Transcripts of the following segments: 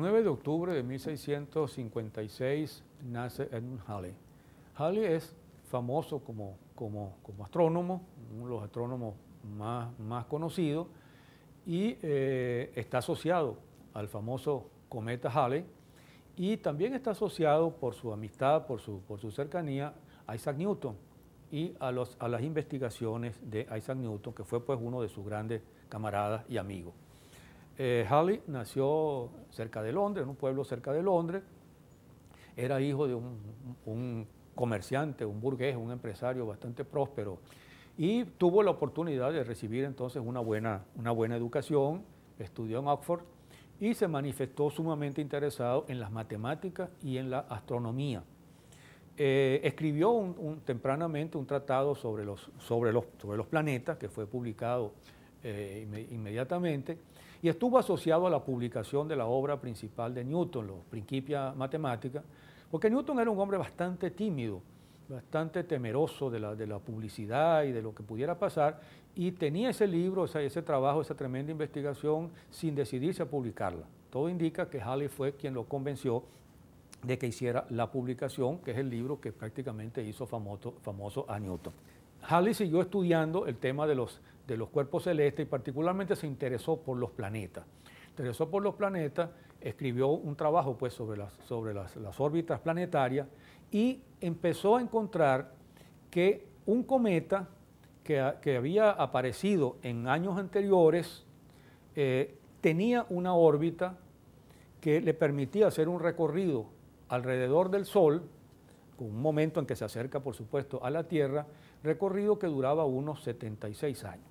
9 de octubre de 1656 nace Edmund Halley. Halley es famoso como, astrónomo, uno de los astrónomos más, conocidos, y eh, está asociado al famoso cometa Halley, y también está asociado por su amistad, por su, cercanía a Isaac Newton y a, a las investigaciones de Isaac Newton, que fue pues uno de sus grandes camaradas y amigos. Eh, Halley nació cerca de Londres, en un pueblo cerca de Londres. Era hijo de un, comerciante, un burgués, un empresario bastante próspero y tuvo la oportunidad de recibir entonces una buena, una buena educación, estudió en Oxford y se manifestó sumamente interesado en las matemáticas y en la astronomía. Eh, escribió tempranamente un tratado sobre los, sobre los, sobre los planetas que fue publicado eh, inmediatamente y estuvo asociado a la publicación de la obra principal de Newton, los Principia Matemática, porque Newton era un hombre bastante tímido, bastante temeroso de la, publicidad y de lo que pudiera pasar, y tenía ese libro, ese, trabajo, esa tremenda investigación sin decidirse a publicarla. Todo indica que Halley fue quien lo convenció de que hiciera la publicación, que es el libro que prácticamente hizo famoso a Newton. Halley siguió estudiando el tema de los, cuerpos celestes y particularmente se interesó por los planetas. Interesó por los planetas, escribió un trabajo pues, sobre, las, órbitas planetarias y empezó a encontrar que un cometa que, había aparecido en años anteriores eh, tenía una órbita que le permitía hacer un recorrido alrededor del Sol, con un momento en que se acerca, por supuesto, a la Tierra, recorrido que duraba unos 76 años.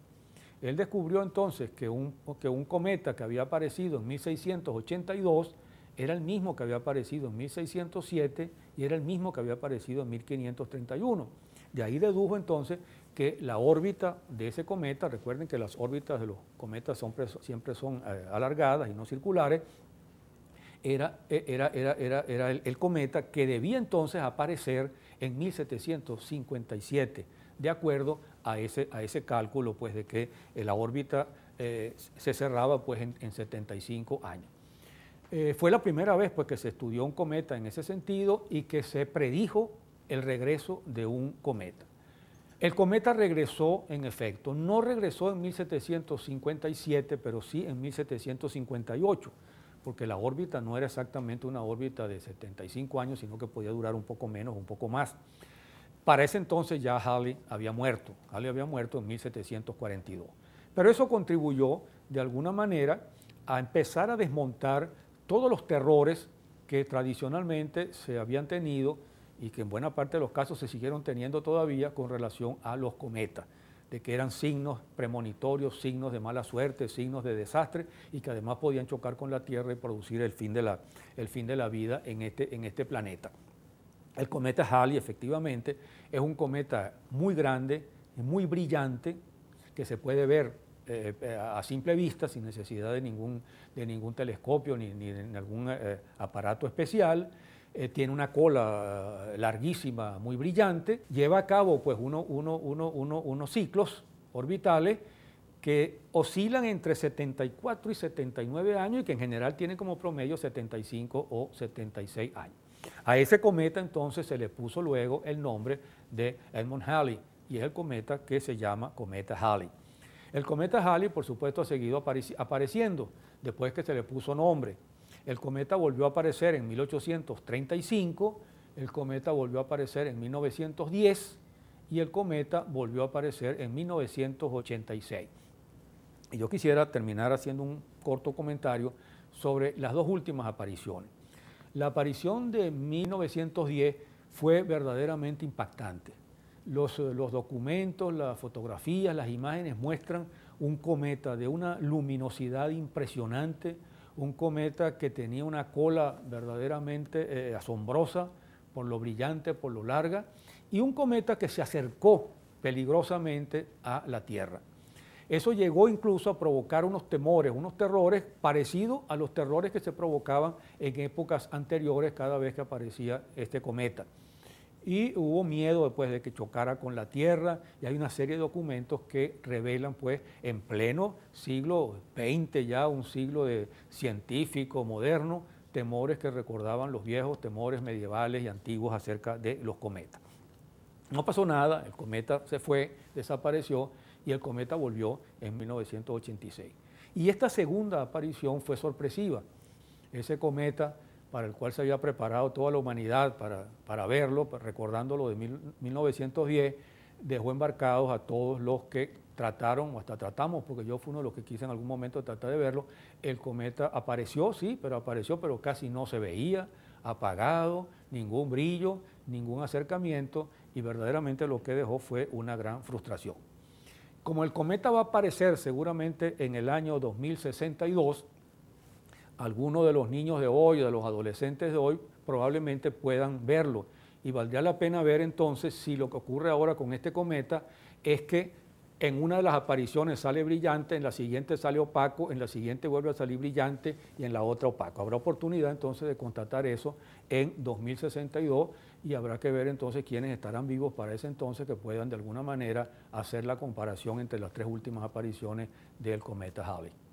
Él descubrió entonces que un, que un cometa que había aparecido en 1682 era el mismo que había aparecido en 1607 y era el mismo que había aparecido en 1531. De ahí dedujo entonces que la órbita de ese cometa, recuerden que las órbitas de los cometas siempre son eh, alargadas y no circulares, era, e, el, cometa que debía entonces aparecer en 1757, de acuerdo a ese, cálculo pues, de que eh, la órbita eh, se cerraba pues, en, 75 años. Eh, fue la primera vez pues, que se estudió un cometa en ese sentido y que se predijo el regreso de un cometa. El cometa regresó en efecto, no regresó en 1757, pero sí en 1758 porque la órbita no era exactamente una órbita de 75 años, sino que podía durar un poco menos, un poco más. Para ese entonces ya Halley había muerto, Halley había muerto en 1742. Pero eso contribuyó de alguna manera a empezar a desmontar todos los terrores que tradicionalmente se habían tenido y que en buena parte de los casos se siguieron teniendo todavía con relación a los cometas de que eran signos premonitorios, signos de mala suerte, signos de desastre y que además podían chocar con la Tierra y producir el fin de la, el fin de la vida en este, este planeta. El cometa Halley efectivamente es un cometa muy grande, muy brillante, que se puede ver eh, eh, a simple vista sin necesidad de ningún, de ningún telescopio ni, de algún eh, aparato especial eh, tiene una cola eh, larguísima, muy brillante, lleva a cabo pues, unos ciclos orbitales que oscilan entre 74 y 79 años y que en general tienen como promedio 75 o 76 años. A ese cometa entonces se le puso luego el nombre de Edmund Halley y es el cometa que se llama cometa Halley. El cometa Halley por supuesto ha seguido apareciendo después que se le puso nombre. El cometa volvió a aparecer en 1835, el cometa volvió a aparecer en 1910 y el cometa volvió a aparecer en 1986. Y yo quisiera terminar haciendo un corto comentario sobre las dos últimas apariciones. La aparición de 1910 fue verdaderamente impactante. Los, eh, los, documentos, las fotografías, las imágenes muestran un cometa de una luminosidad impresionante, un cometa que tenía una cola verdaderamente eh, asombrosa por lo brillante, por lo larga, y un cometa que se acercó peligrosamente a la Tierra. Eso llegó incluso a provocar unos temores, unos terrores parecidos a los terrores que se provocaban en épocas anteriores cada vez que aparecía este cometa y hubo miedo después pues, de que chocara con la Tierra y hay una serie de documentos que revelan pues en pleno siglo XX ya, un siglo de científico moderno, temores que recordaban los viejos temores medievales y antiguos acerca de los cometas. No pasó nada, el cometa se fue, desapareció y el cometa volvió en 1986. Y esta segunda aparición fue sorpresiva. Ese cometa para el cual se había preparado toda la humanidad para, verlo, pues, recordando lo de 1910, dejó embarcados a todos los que trataron, o hasta tratamos, porque yo fui uno de los que quise en algún momento tratar de verlo, el cometa apareció, sí, pero apareció, pero casi no se veía, apagado, ningún brillo, ningún acercamiento, y verdaderamente lo que dejó fue una gran frustración. Como el cometa va a aparecer seguramente en el año 2062, algunos de los niños de hoy de los adolescentes de hoy probablemente puedan verlo. Y valdría la pena ver entonces si lo que ocurre ahora con este cometa es que en una de las apariciones sale brillante, en la siguiente sale opaco, en la siguiente vuelve a salir brillante y en la otra opaco. Habrá oportunidad entonces de constatar eso en 2062 y habrá que ver entonces quiénes estarán vivos para ese entonces que puedan de alguna manera hacer la comparación entre las tres últimas apariciones del cometa Halley.